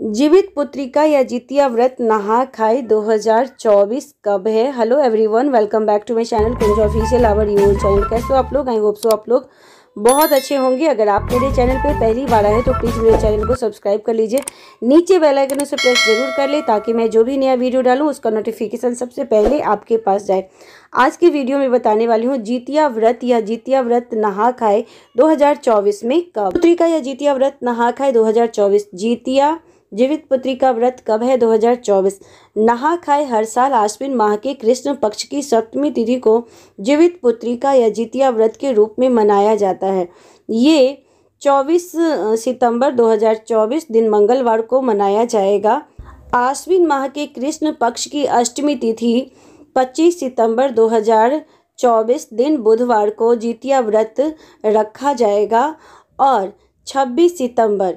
जीवित पुत्रिका या जितिया व्रत नहा खाए 2024 कब है hello everyone welcome back to my channel Kunj official our your channel कैसे हो आप लोग आई होप सो आप लोग बहुत अच्छे होंगे अगर आप मेरे चैनल पर पहली बार आए तो प्लीज़ मेरे चैनल को सब्सक्राइब कर लीजिए नीचे बेल आइकन उसे प्रेस जरूर कर ले ताकि मैं जो भी नया वीडियो डालूँ उसका नोटिफिकेशन सबसे पहले आपके पास जाए आज की वीडियो में बताने वाली हूँ जीतिया व्रत या जीतिया व्रत नहा खाए दो में कब पुत्रिका या जीतिया व्रत नहा खाए 2024 जीतिया जीवित पुत्री का व्रत कब है 2024 नहा खाए हर साल आश्विन माह के कृष्ण पक्ष की सप्तमी तिथि को जीवित पुत्री का या जितिया व्रत के रूप में मनाया जाता है ये 24 सितंबर 2024 दिन मंगलवार को मनाया जाएगा आश्विन माह के कृष्ण पक्ष की अष्टमी तिथि 25 सितंबर 2024 दिन बुधवार को जितिया व्रत रखा जाएगा और 26 सितंबर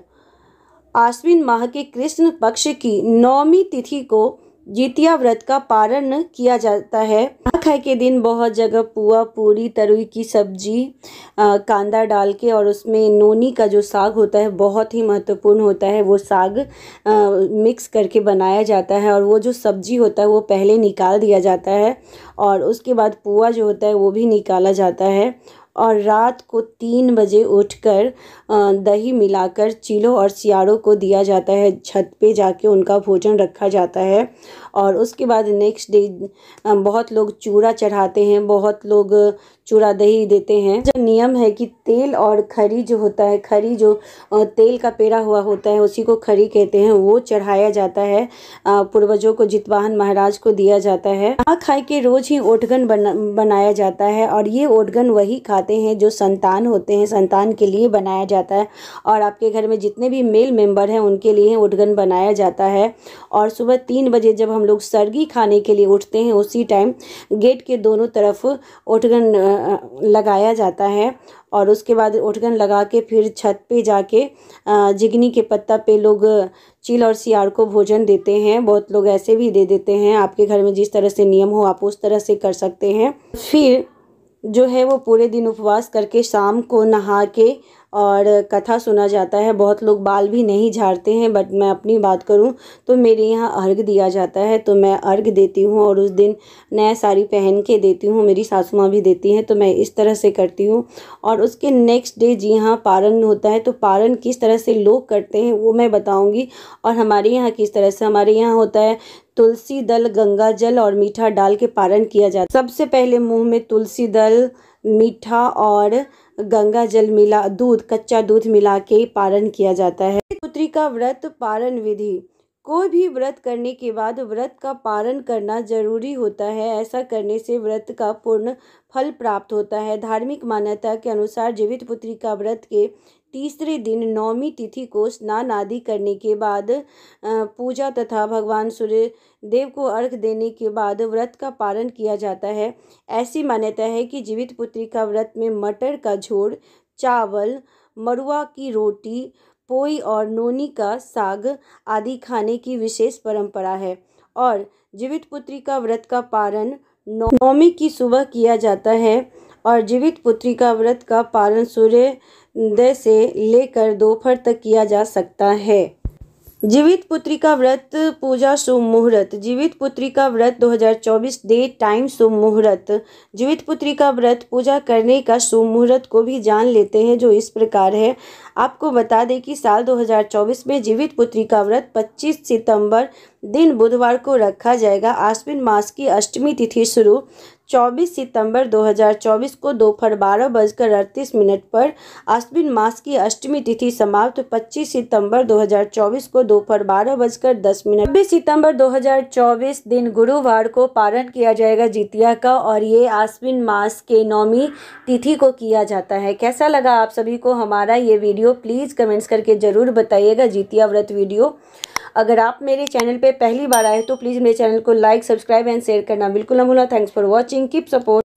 आश्विन माह के कृष्ण पक्ष की नौमी तिथि को जितिया व्रत का पारण किया जाता है खाई के दिन बहुत जगह पुआ पूरी तरुई की सब्जी कांदा डाल के और उसमें नोनी का जो साग होता है बहुत ही महत्वपूर्ण होता है वो साग आ, मिक्स करके बनाया जाता है और वो जो सब्जी होता है वो पहले निकाल दिया जाता है और उसके बाद पुआ जो होता है वो भी निकाला जाता है और रात को तीन बजे उठकर दही मिलाकर चीलों और सियारों को दिया जाता है छत पे जाके उनका भोजन रखा जाता है और उसके बाद नेक्स्ट डे बहुत लोग चूड़ा चढ़ाते हैं बहुत लोग चूड़ा दही देते हैं जो नियम है कि तेल और खरी जो होता है खरी जो तेल का पेड़ा हुआ होता है उसी को खरी कहते हैं वो चढ़ाया जाता है पूर्वजों को जितवाहन महाराज को दिया जाता है यहाँ खाई के रोज ही ओटगन बना, बनाया जाता है और ये ओटगन वही खाते हैं जो संतान होते हैं संतान के लिए बनाया जाता है और आपके घर में जितने भी मेल मेंबर हैं उनके लिए उठगन बनाया जाता है और सुबह तीन बजे जब हम लोग सर्गी खाने के लिए उठते हैं उसी टाइम गेट के दोनों तरफ ओठगन लगाया जाता है और उसके बाद उठगन लगा के फिर छत पे जाके जिगनी के पत्ता पे लोग चील और सियार को भोजन देते हैं बहुत लोग ऐसे भी दे देते हैं आपके घर में जिस तरह से नियम हो आप उस तरह से कर सकते हैं फिर जो है वो पूरे दिन उपवास करके शाम को नहा के और कथा सुना जाता है बहुत लोग बाल भी नहीं झाड़ते हैं बट मैं अपनी बात करूँ तो मेरे यहाँ अर्घ दिया जाता है तो मैं अर्घ देती हूँ और उस दिन नया साड़ी पहन के देती हूँ मेरी सासू माँ भी देती हैं तो मैं इस तरह से करती हूँ और उसके नेक्स्ट डे जी हाँ पारण होता है तो पारण किस तरह से लोग करते हैं वो मैं बताऊँगी और हमारे यहाँ किस तरह से हमारे यहाँ होता है तुलसी दल गंगा जल और मीठा डाल के पारण किया जाता है सबसे पहले मुँह में तुलसी दल मीठा और गंगा जल मिला दूध कच्चा दूध मिला के पारण किया जाता है पुत्री का व्रत पारण विधि कोई भी व्रत करने के बाद व्रत का पारण करना जरूरी होता है ऐसा करने से व्रत का पूर्ण फल प्राप्त होता है धार्मिक मान्यता के अनुसार जीवित पुत्री का व्रत के तीसरे दिन नौमी तिथि को स्नान आदि करने के बाद पूजा तथा भगवान सूर्य देव को अर्घ देने के बाद व्रत का पालन किया जाता है ऐसी मान्यता है कि जीवित पुत्री का व्रत में मटर का झोड़ चावल मरुआ की रोटी पोई और नोनी का साग आदि खाने की विशेष परंपरा है और जीवित पुत्री का व्रत का पालन नौमी की सुबह किया जाता है और जीवित पुत्री का व्रत का पालन सूर्य दस से लेकर दोपहर तक किया जा सकता है जीवित पुत्री का व्रत पूजा शुभ मुहूर्त जीवित पुत्री का व्रत 2024 डे टाइम शुभ मुहूर्त जीवित पुत्री का व्रत पूजा करने का शुभ मुहूर्त को भी जान लेते हैं जो इस प्रकार है आपको बता दें कि साल 2024 में जीवित पुत्री का व्रत 25 सितंबर दिन बुधवार को रखा जाएगा आश्विन मास की अष्टमी तिथि शुरू 24 सितंबर 2024 को दोपहर बारह बजकर अड़तीस मिनट पर आश्विन मास की अष्टमी तिथि समाप्त 25 सितंबर 2024 को दोपहर बारह बजकर दस मिनट छब्बीस सितंबर 2024 दिन गुरुवार को पारण किया जाएगा जितिया का और ये आश्विन मास के नौमी तिथि को किया जाता है कैसा लगा आप सभी को हमारा ये वीडियो प्लीज़ कमेंट्स करके ज़रूर बताइएगा जितिया व्रत वीडियो अगर आप मेरे चैनल पर पहली बार आए तो प्लीज़ मेरे चैनल को लाइक सब्सक्राइब एंड शेयर करना बिल्कुल ना भूलना thanks for watching keep support